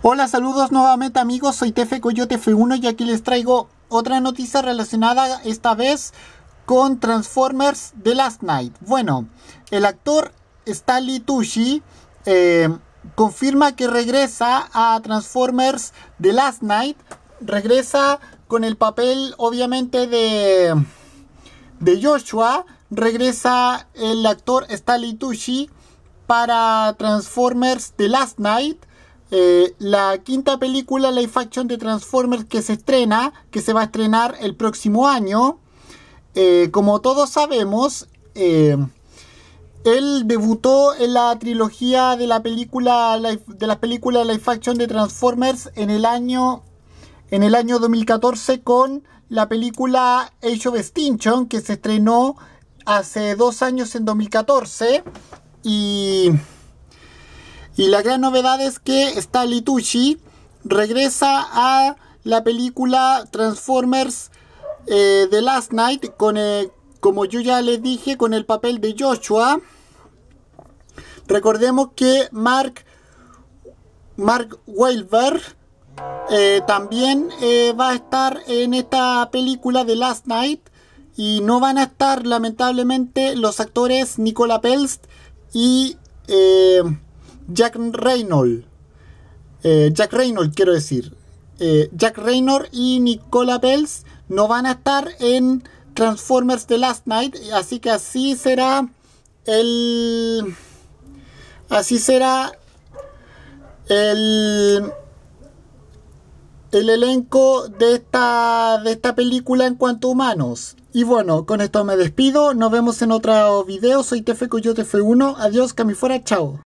Hola, saludos nuevamente amigos, soy Tefe Coyote F1 y aquí les traigo otra noticia relacionada esta vez con Transformers The Last Night. Bueno, el actor Stanley Tucci eh, confirma que regresa a Transformers The Last Night. Regresa con el papel obviamente de, de Joshua. Regresa el actor Stanley Tucci para Transformers The Last Night. Eh, la quinta película Life action de Transformers que se estrena, que se va a estrenar el próximo año. Eh, como todos sabemos, eh, él debutó en la trilogía de la película de las películas Life action de Transformers en el año en el año 2014 con la película Age of Extinction que se estrenó hace dos años en 2014 y y la gran novedad es que Stanley Tucci regresa a la película Transformers de eh, The Last Night, con, eh, como yo ya les dije, con el papel de Joshua. Recordemos que Mark, Mark Wahlberg eh, también va a estar en esta película de Last Night y no van a estar lamentablemente los actores Nicola Pelst y... Jack Reynolds. Eh, Jack Reynold, quiero decir. Eh, Jack Reynolds y Nicola bells no van a estar en Transformers The Last Night. Así que así será el. Así será el. El elenco de esta, de esta película en cuanto a humanos. Y bueno, con esto me despido. Nos vemos en otro video. Soy Tefeco, yo Tefe1. Adiós, fuera Chao.